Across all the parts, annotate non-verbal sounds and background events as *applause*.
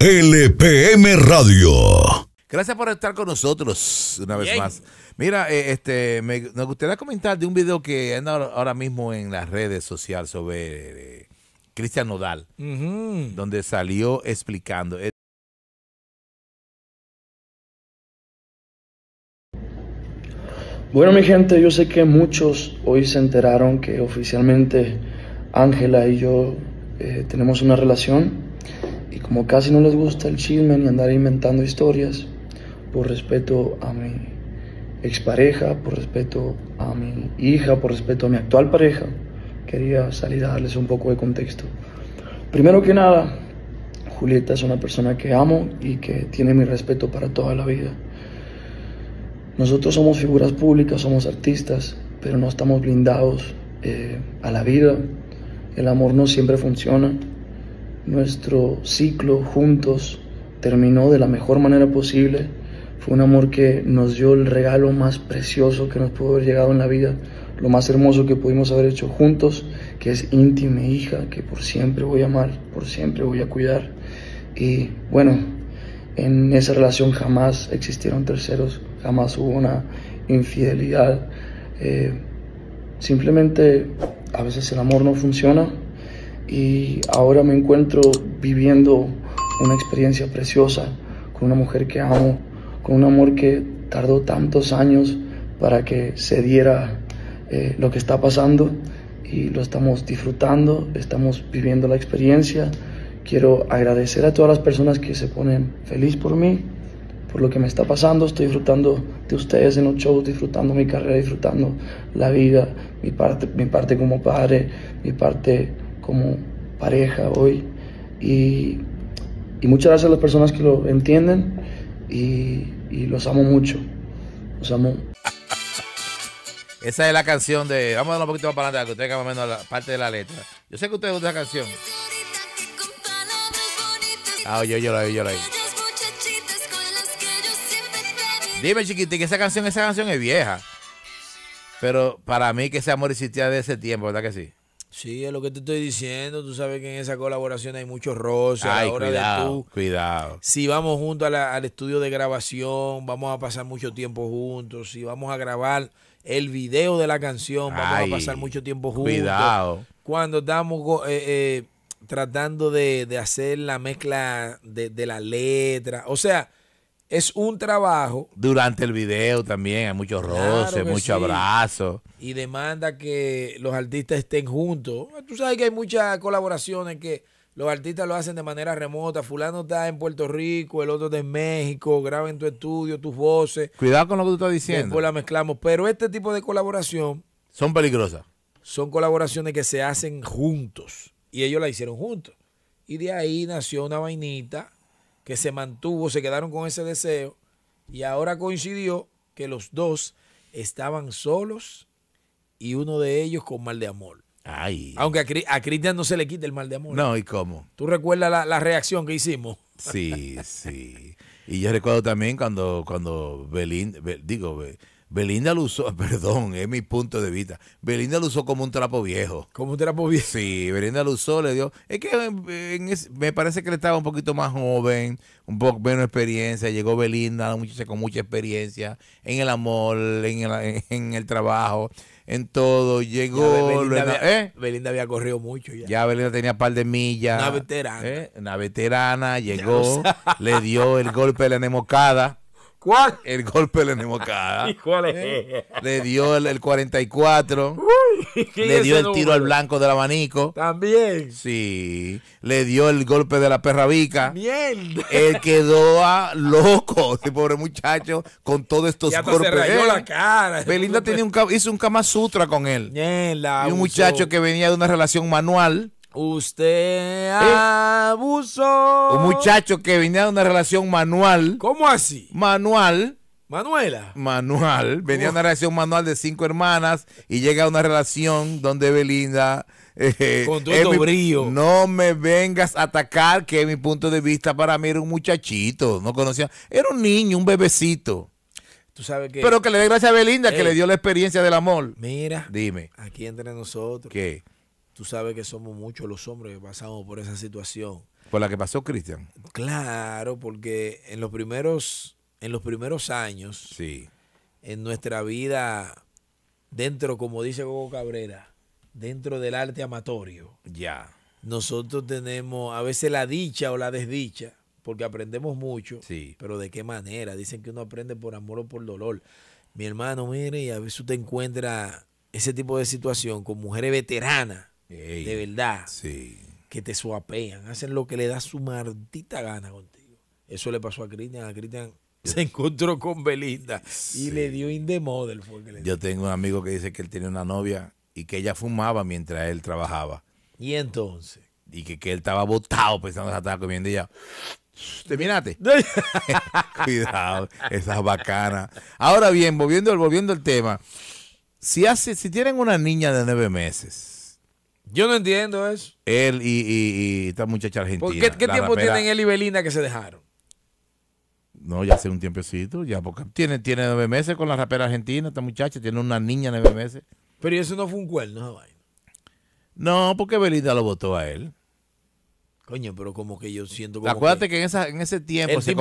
LPM Radio. Gracias por estar con nosotros una vez más. Mira, eh, este, me, gustaría comentar de un video que anda ahora mismo en las redes sociales sobre eh, Cristian Nodal, donde salió explicando. Eh, bueno, mi gente, yo sé que muchos hoy se enteraron que oficialmente Ángela y yo tenemos una relación. Y como casi no les gusta el chisme ni andar inventando historias, por respeto a mi expareja, por respeto a mi hija, por respeto a mi actual pareja, quería salir a darles un poco de contexto. Primero que nada, Julieta es una persona que amo y que tiene mi respeto para toda la vida. Nosotros somos figuras públicas, somos artistas, pero no estamos blindados eh, a la vida. El amor no siempre funciona. Nuestro ciclo juntos terminó de la mejor manera posible. Fue un amor que nos dio el regalo más precioso que nos pudo haber llegado en la vida, lo más hermoso que pudimos haber hecho juntos, que es íntima hija, que por siempre voy a amar, por siempre voy a cuidar. Y bueno, en esa relación jamás existieron terceros, jamás hubo una infidelidad. Eh, simplemente a veces el amor no funciona y ahora me encuentro viviendo una experiencia preciosa con una mujer que amo, con un amor que tardó tantos años para que se diera eh, lo que está pasando y lo estamos disfrutando, estamos viviendo la experiencia. Quiero agradecer a todas las personas que se ponen feliz por mí, por lo que me está pasando. Estoy disfrutando de ustedes en los shows, disfrutando mi carrera, disfrutando la vida, mi parte, mi parte como padre, mi parte como pareja hoy. Y, muchas gracias a las personas que lo entienden y, los amo mucho. Los amo. Esa es la canción de. Vamos a dar un poquito más para adelante, que ustedes menos la parte de la letra. Yo sé que ustedes gustan la canción. Ah, yo, yo la vi yo Dime, chiquitín, que esa canción, esa canción es vieja. Pero para mí que ese amor existía de ese tiempo, ¿verdad que sí? Sí, es lo que te estoy diciendo. Tú sabes que en esa colaboración hay muchos roces. Ay, cuidado, cuidado. Si vamos juntos al estudio de grabación, vamos a pasar mucho tiempo juntos. Si vamos a grabar el video de la canción, vamos a pasar mucho tiempo juntos. Cuidado. Cuando estamos eh, eh, tratando de, hacer la mezcla de, de la letra. O sea, es un trabajo. Durante el video también hay muchos roces, muchos abrazos. Y demanda que los artistas estén juntos. Tú sabes que hay muchas colaboraciones que los artistas lo hacen de manera remota. Fulano está en Puerto Rico, el otro está en México, graba en tu estudio, tus voces. Cuidado con lo que tú estás diciendo. Después la mezclamos. Pero este tipo de colaboración. Son peligrosas. Son colaboraciones que se hacen juntos. Y ellos la hicieron juntos. Y de ahí nació una vainita que se mantuvo, se quedaron con ese deseo y ahora coincidió que los dos estaban solos y uno de ellos con mal de amor. Ay. Aunque a, Cristian no se le quite el mal de amor. No, ¿y cómo? ¿Tú recuerdas la, reacción que hicimos? Sí, sí. Y yo recuerdo también cuando, cuando Belín, digo, Belinda lo usó, *laughs* perdón, es mi punto de vista. Belinda lo usó como un trapo viejo. Como un trapo viejo. Sí, Belinda lo usó, le dio. Es que me parece que Él estaba un poquito más joven, un poco menos experiencia. Llegó Belinda, una muchacha con mucha experiencia en el amor, en el, trabajo, en todo. Llegó. ¿eh? Belinda, había, corrido mucho ya. Ya Belinda tenía un par de millas. Una veterana. ¿eh? Una veterana, llegó, le dio el golpe de la nemocada el golpe le la *laughs* ¿Eh? Le dio el, 44. *laughs* le dio el tiro al blanco del abanico. También. Sí. Le dio el golpe de la perrabica. Bien. Él quedó a loco, *laughs* ese pobre muchacho, con todos estos golpes. la cara. Belinda un, hizo un Kama Sutra con él. un muchacho que venía de una relación manual. Usted ¿Eh? abusó. Un muchacho que venía de una relación manual. ¿Cómo así? Manual. Manuela. Manual. Venía de una relación manual de cinco hermanas y llega a una relación donde Belinda. Eh, Con todo brillo. No me vengas a atacar, que mi punto de vista para mí era un muchachito. No conocía. Era un niño, un bebecito. Tú sabes Pero que le dé gracias a Belinda, que le dio la experiencia del amor. Mira. Dime. Aquí entre nosotros. ¿Qué? Tú sabes que somos muchos los hombres que pasamos por esa situación. ¿Por la que pasó Cristian? Claro, porque en los primeros, en los primeros años, en nuestra vida, dentro, como dice Coco Cabrera, dentro del arte amatorio. Ya. Nosotros tenemos a veces la dicha o la desdicha, porque aprendemos mucho, pero de qué manera. Dicen que uno aprende por amor o por dolor. Mi hermano, mire, y a veces usted encuentra ese tipo de situación con mujeres veteranas de verdad. Que te suapean, hacen lo que le da su maldita gana contigo. Eso le pasó a Cristian. A Cristian se encontró con Belinda y le dio in Yo tengo un amigo que dice que él tiene una novia y que ella fumaba mientras él trabajaba. ¿Y entonces? Y que, que él estaba botado pensando que estaba comiendo y ella. Terminate. *laughs* Cuidado, esas bacanas. Ahora bien, volviendo, volviendo al tema. Si, hace, si tienen una niña de nueve meses yo no entiendo eso. Él y, esta muchacha argentina. ¿Qué, tiempo tienen él y Belinda que se dejaron? No, ya hace un tiempecito, ya, porque tiene, tiene nueve meses con la rapera argentina, esta muchacha, tiene una niña nueve meses. Pero eso no fue un cuerno, esa vaina. No, porque Belinda lo votó a él. Coño, pero como que yo siento como Acuérdate que, en, esa, en ese tiempo, se,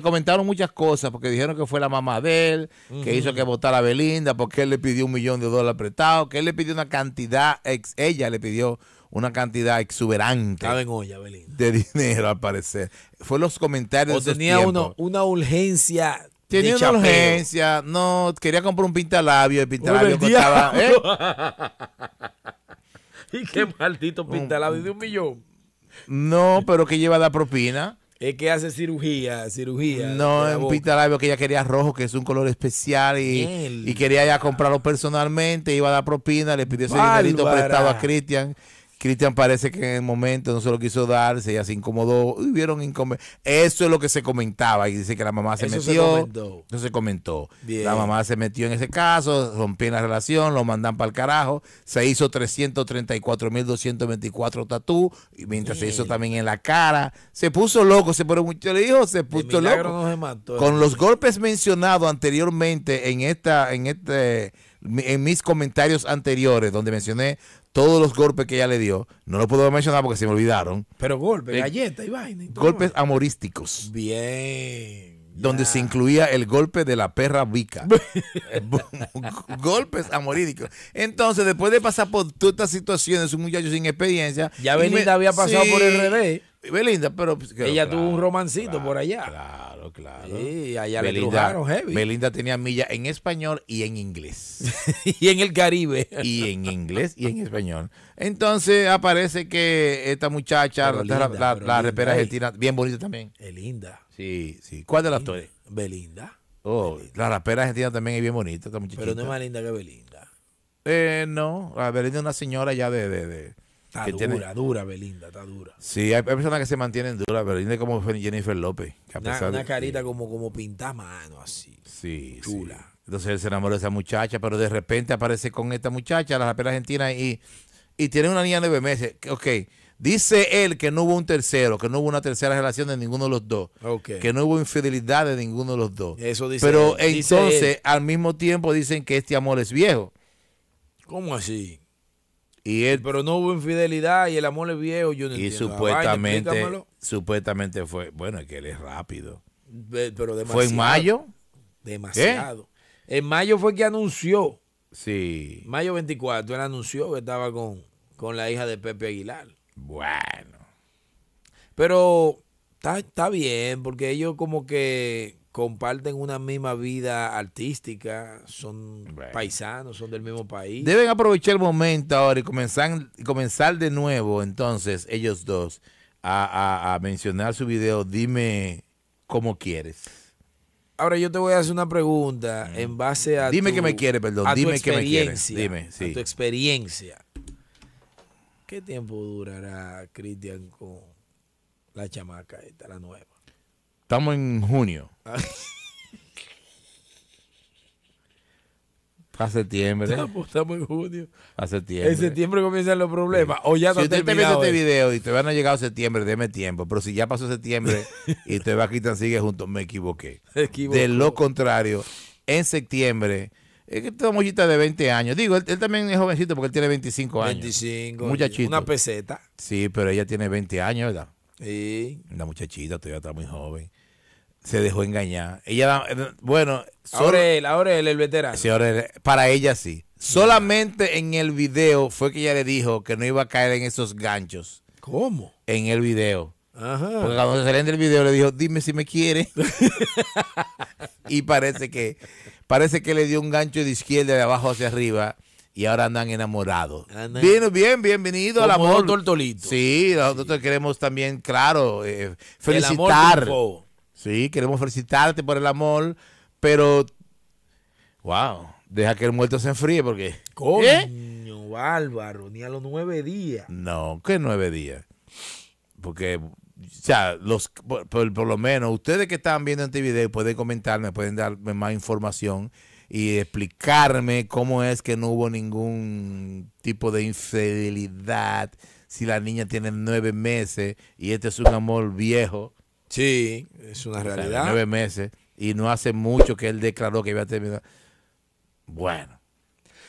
comentaron muchas cosas porque dijeron que fue la mamá de él, que hizo que votara a Belinda porque él le pidió un millón de dólares apretados que él le pidió una cantidad, ella le pidió una cantidad exuberante de *laughs* dinero al parecer. Fue los comentarios. tenía uno, una urgencia Tenía una urgencia, no, quería comprar un pintalabio, el pintalabio ¿eh? *laughs* y qué maldito pintalabio de un millón. No, pero que lleva la propina. Es que hace cirugía, cirugía. No, en un vida que ella quería rojo, que es un color especial y, quería ya comprarlo personalmente, iba a dar propina, le pidió ese dinerito prestado a Cristian Cristian parece que en el momento no se lo quiso dar. Se ya se incomodó, hubieron inconvenientes. Eso es lo que se comentaba y dice que la mamá se metió. no se comentó. La mamá se metió en ese caso, rompió la relación, lo mandan para el carajo. Se hizo 334.224 tatú, mientras se hizo también en la cara. Se puso loco, se puso mucho, le dijo, se puso loco. Con eh. los golpes mencionados anteriormente en esta, en este en mis comentarios anteriores, donde mencioné todos los golpes que ella le dio, no lo puedo mencionar porque se me olvidaron. Pero golpes, eh, galletas y vaina. golpes amorísticos. Bien. Donde se incluía el golpe de la perra Vica. *laughs* *laughs* golpes amorísticos. Entonces, después de pasar por todas estas situaciones, un muchacho sin experiencia. Ya Belinda había pasado por el revés. Belinda, pero. Pues, ella tuvo un romancito por allá. Claro. Claro, claro. allá Belinda, le heavy. Belinda tenía milla en español y en inglés. *laughs* y en el Caribe. y en inglés y en español. Entonces aparece que esta muchacha, la, rapera argentina, bien bonita también. Belinda. Sí, sí. ¿Cuál de las dos? Belinda. Oh, la rapera argentina también es bien bonita, Pero no es más linda que Belinda. Eh, no, Belinda es una señora ya de, de, de Está dura, dura Belinda, está dura. Sí, hay, personas que se mantienen duras. Belinda es como Jennifer López. una, carita como, como pinta mano, así. Sí, Chula. Entonces él se enamoró de esa muchacha, pero de repente aparece con esta muchacha, la rapera argentina, y, y tiene una niña de nueve meses. Ok, dice él que no hubo un tercero, que no hubo una tercera relación de ninguno de los dos, okay. que no hubo infidelidad de ninguno de los dos. Eso dice Pero entonces, al mismo tiempo, dicen que este amor es viejo. ¿Cómo así? él, pero no hubo infidelidad y el amor es viejo, Y supuestamente, supuestamente fue, bueno, es que él es rápido. pero demasiado. ¿Fue en mayo? Demasiado. ¿Eh? En mayo fue que anunció. Sí. Mayo 24, él anunció que estaba con, la hija de Pepe Aguilar. Bueno. Pero está bien, porque ellos como que comparten una misma vida artística, son paisanos, son del mismo país. Deben aprovechar el momento ahora y comenzar, comenzar de nuevo, entonces, ellos dos, a, mencionar su video, dime cómo quieres. Ahora yo te voy a hacer una pregunta mm. en base a Dime que me quiere, perdón, dime que me quieres. Dime, sí. tu experiencia. ¿Qué tiempo durará Cristian con la chamaca esta, la nueva? Estamos en junio. *laughs* a septiembre. Estamos, en junio. A septiembre. En septiembre comienzan los problemas. O ya si usted te este video y te van a llegar a septiembre, déme tiempo. Pero si ya pasó septiembre *laughs* y te va aquí quitar sigue juntos, me equivoqué. De lo contrario, en septiembre. Es que esta mollita de 20 años. Digo, él, también es jovencito porque él tiene 25 años. 25. Muchachito. Una peseta. Sí, pero ella tiene 20 años, ¿verdad? Sí. una muchachita todavía está muy joven se dejó engañar. Ella, eh, bueno, ahora él, ahora él, el veterano. para ella sí. Solamente en el video fue que ella le dijo que no iba a caer en esos ganchos. ¿Cómo? En el video. Ajá. Porque cuando se salen del video le dijo, dime si me quiere. *laughs* y parece que, parece que le dio un gancho de izquierda de abajo hacia arriba y ahora andan enamorados. Bien, bien, bienvenido al amor. tortolito. Sí, nosotros queremos también, claro, eh, felicitar. Sí, queremos felicitarte por el amor, pero. ¡Wow! Deja que el muerto se enfríe porque. Coño, bárbaro, ¿Eh? ni a los nueve días. No, ¿qué nueve días. Porque, o sea, los, por, lo menos, ustedes que están viendo este video pueden comentarme, pueden darme más información y explicarme cómo es que no hubo ningún tipo de infidelidad si la niña tiene nueve meses y este es un amor viejo Sí, es una realidad. nueve meses. Y no hace mucho que él declaró que iba a terminar. Bueno.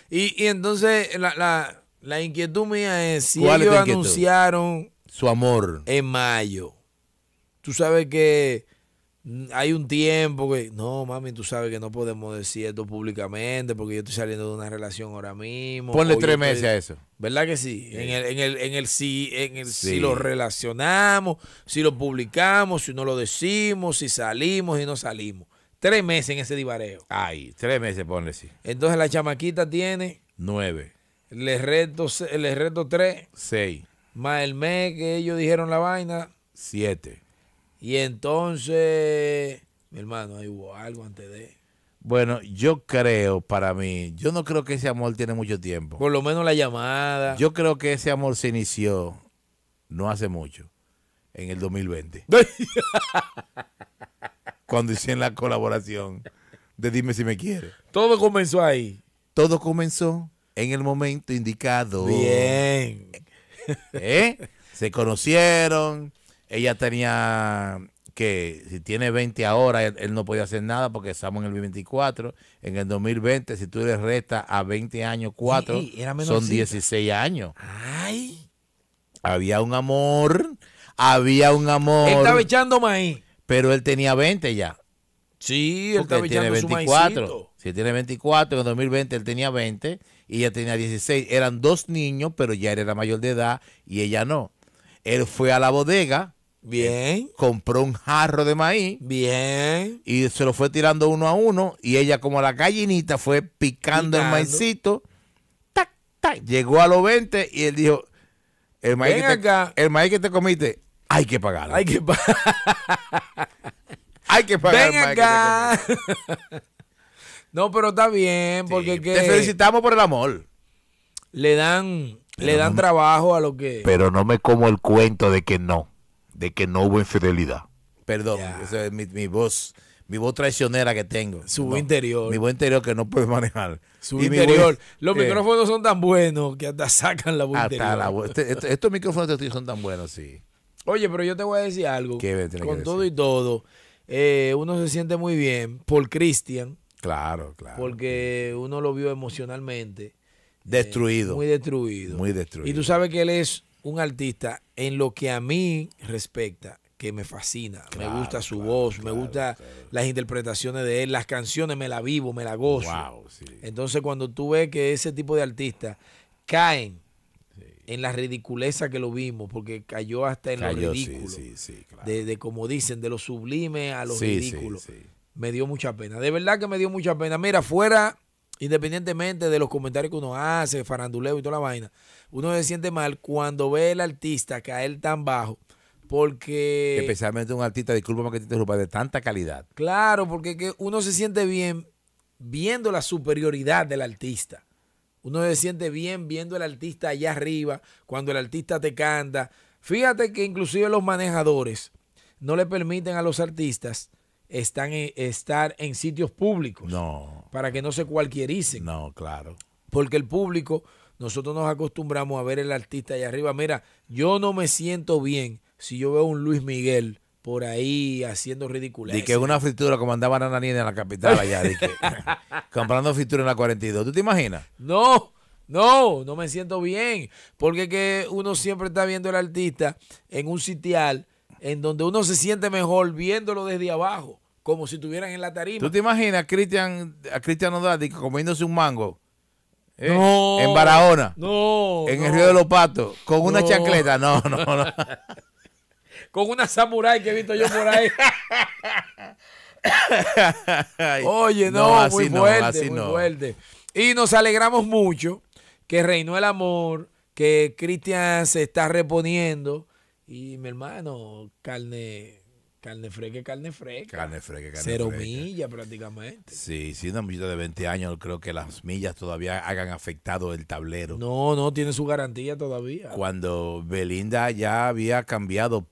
Y, entonces la, la, inquietud mía es si ellos anunciaron su amor en mayo. Tú sabes que hay un tiempo que, no, mami, tú sabes que no podemos decir esto públicamente porque yo estoy saliendo de una relación ahora mismo. Ponle tres meses a eso. ¿Verdad que sí? En el, en el, en el, si, en el si lo relacionamos, si lo publicamos, si no lo decimos, si salimos y no salimos. Tres meses en ese divareo. Ay, tres meses, ponle sí. Entonces la chamaquita tiene. Nueve. Les reto, le reto tres. Seis. Más el mes que ellos dijeron la vaina. Siete. Y entonces, mi hermano, ahí hubo algo antes de... Bueno, yo creo para mí, yo no creo que ese amor tiene mucho tiempo. Por lo menos la llamada. Yo creo que ese amor se inició no hace mucho, en el 2020. *laughs* cuando hicieron la colaboración de Dime si me quiere. Todo comenzó ahí. Todo comenzó en el momento indicado. Bien. ¿Eh? Se conocieron, ella tenía que, si tiene 20 ahora, él, no podía hacer nada porque estamos en el 24. En el 2020, si tú le restas a 20 años 4, son 16 años. Ay. Había un amor, había un amor. estaba echando maíz. Pero él tenía 20 ya. Sí, él estaba tiene 24. si tiene 24, en el 2020 él tenía 20 y ella tenía 16. Eran dos niños, pero ya él era mayor de edad y ella no. Él fue a la bodega Bien. Eh, compró un jarro de maíz. Bien. Y se lo fue tirando uno a uno. Y ella, como la gallinita, fue picando, el maicito. Llegó a los 20 y él dijo: El maíz, que te, el maíz que te comiste, hay que pagarlo. Hay que pagar. *laughs* hay que pagar. el maíz *laughs* no, pero está bien. Porque Te felicitamos por el amor. Le dan, le dan trabajo a lo que. Pero no me como el cuento de que no de que no hubo infidelidad. Perdón, esa mi, voz, mi voz traicionera que tengo. Su interior. Mi voz interior que no puedo *laughs* manejar. Su interior. Los eh, micrófonos son tan buenos que hasta sacan la voz este, este, estos micrófonos de son tan buenos, sí. Oye, pero yo te voy a decir algo. con todo y todo, eh, uno se siente muy bien por Cristian. Claro, claro. Porque uno lo vio emocionalmente. Eh, destruido. muy destruido. Muy destruido. Y tú sabes que él es un artista en lo que a mí respecta, que me fascina, me gusta su voz, me gusta las interpretaciones de él, las canciones me la vivo, me la gozo. Entonces cuando tú ves que ese tipo de artistas caen en la ridiculeza que lo vimos, porque cayó hasta en la lo de, como dicen, de lo sublime a lo ridículo, me dio mucha pena. De verdad que me dio mucha pena. Mira, fuera independientemente de los comentarios que uno hace, faranduleo y toda la vaina, uno se siente mal cuando ve el artista caer tan bajo. Porque. Especialmente un artista, discúlpame que te interrumpa, de tanta calidad. Claro, porque uno se siente bien viendo la superioridad del artista. Uno se siente bien viendo el artista allá arriba, cuando el artista te canta. Fíjate que inclusive los manejadores no le permiten a los artistas están en, estar en sitios públicos. No. Para que no se cualquiericen. No, claro. Porque el público, nosotros nos acostumbramos a ver el artista allá arriba. Mira, yo no me siento bien si yo veo un Luis Miguel por ahí haciendo ridícula Y que una fritura como andaba Nananina en la capital allá, *laughs* comprando fritura en la 42. ¿Tú te imaginas? No. No, no me siento bien, porque que uno siempre está viendo el artista en un sitial en donde uno se siente mejor viéndolo desde abajo como si estuvieran en la tarima. ¿Tú te imaginas a Cristian a comiéndose un mango? Eh, en Barahona. No. En el Río de los Patos. Con una chancleta. No, no, no. *laughs* con una samurai que he visto yo por ahí. *laughs* Oye, no, muy fuerte, muy fuerte. Y nos alegramos mucho que reinó el amor, que Cristian se está reponiendo. Y mi hermano, carne Carne fresca, carne fresca. Carne fresca, carne Cero fresca. Cero millas prácticamente. Sí, sí, una de 20 años, creo que las millas todavía hagan afectado el tablero. No, no, tiene su garantía todavía. Cuando Belinda ya había cambiado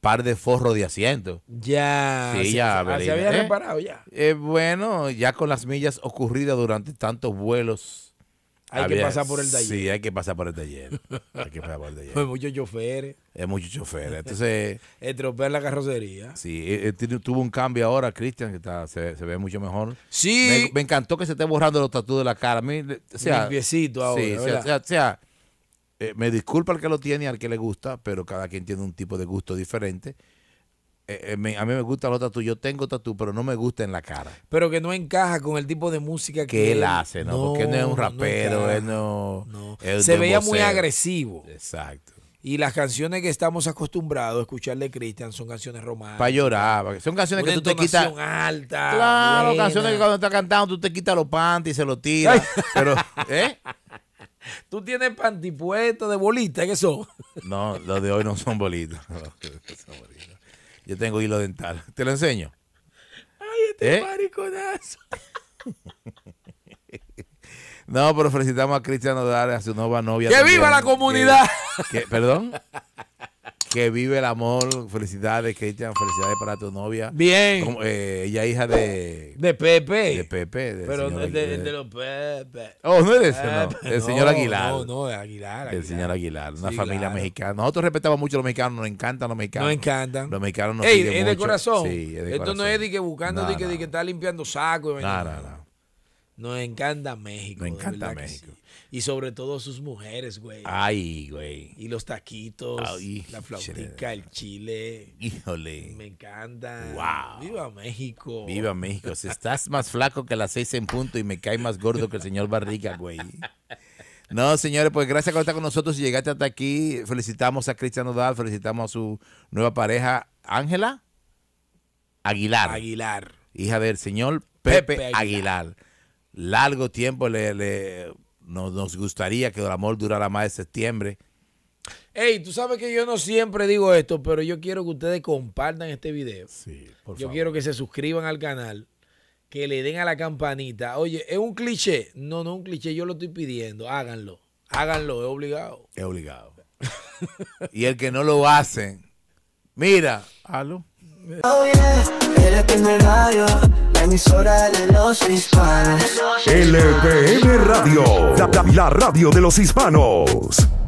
par de forros de asiento. Ya. Sí, ya, se había eh, reparado ya. Eh, bueno, ya con las millas ocurridas durante tantos vuelos hay que pasar por el taller. Sí, hay que pasar por el taller. hay que pasar por el taller. *laughs* Hay muchos choferes. Hay muchos choferes. Entonces. *laughs* Estropear la carrocería. Sí, eh, eh, tuvo un cambio ahora, Cristian, que se, ve mucho mejor. Sí. Me, encantó que se esté borrando los tatuajes de la cara. A mí, sea, Limpiecito ahora. o sea, eh, me disculpa al que lo tiene y al que le gusta, pero cada quien tiene un tipo de gusto diferente. Eh, eh, a mí me gusta los tatu, yo tengo tatu, pero no me gusta en la cara. Pero que no encaja con el tipo de música que, él hace, ¿no? Porque no es un rapero, él no... Se veía muy agresivo. Exacto. Y las canciones que estamos acostumbrados a escucharle Cristian son canciones románticas. Para llorar, son canciones que tú te quitas. alta. Claro, canciones que cuando estás cantando tú te quitas los panties y se los tiras. *laughs* Pero, ¿eh? *laughs* Tú tienes pantipuestos de bolitas, ¿qué son? No, los de hoy no son bolitas. *laughs* No, son bolitas. Yo tengo hilo dental. *laughs* Te lo enseño. Ay, este ¿Eh? mariconazo. *laughs* no, pero felicitamos a Cristiano darle a su nueva novia. ¡Que viva la comunidad! ¿Perdón? *laughs* Que vive el amor. Felicidades, Cristian. Felicidades para tu novia. Bien. Eh, ella es ella hija de. De Pepe. De Pepe. Pero no es de, los Pepe. Oh, no es de ese no. El señor Aguilar. No, no, Aguilar. Aguilar. El señor Aguilar. Una familia mexicana. Nosotros respetamos mucho a los mexicanos. Nos encantan los mexicanos. Nos encantan. Los mexicanos nos Ey, es de corazón. Sí, es de Esto no es de que buscando, de, que, de que está limpiando sacos. No, no, no. Nos encanta México. encanta México. Y sobre todo sus mujeres, güey. Ay, güey. Y los taquitos, la flautica, el chile. Híjole. Me encanta. Viva México. Viva México. Si estás más flaco que las seis en punto y me cae más gordo que el señor Barriga, güey. No, señores, pues gracias por estar con nosotros. Si llegaste hasta aquí, felicitamos a Cristian Nodal, felicitamos a su nueva pareja, Ángela Aguilar. Aguilar. Hija del señor Pepe, Aguilar largo tiempo le, le nos, gustaría que el amor durara más de septiembre. Hey, tú sabes que yo no siempre digo esto, pero yo quiero que ustedes compartan este video. Sí, yo quiero que se suscriban al canal, que le den a la campanita. Oye, es un cliché. No, no un cliché, yo lo estoy pidiendo. Háganlo. Háganlo, es obligado. Es obligado. *laughs* y el que no lo hace, mira. Halo. Oh, yeah emisora de los hispanos. LPM Radio, la, la, radio de los hispanos.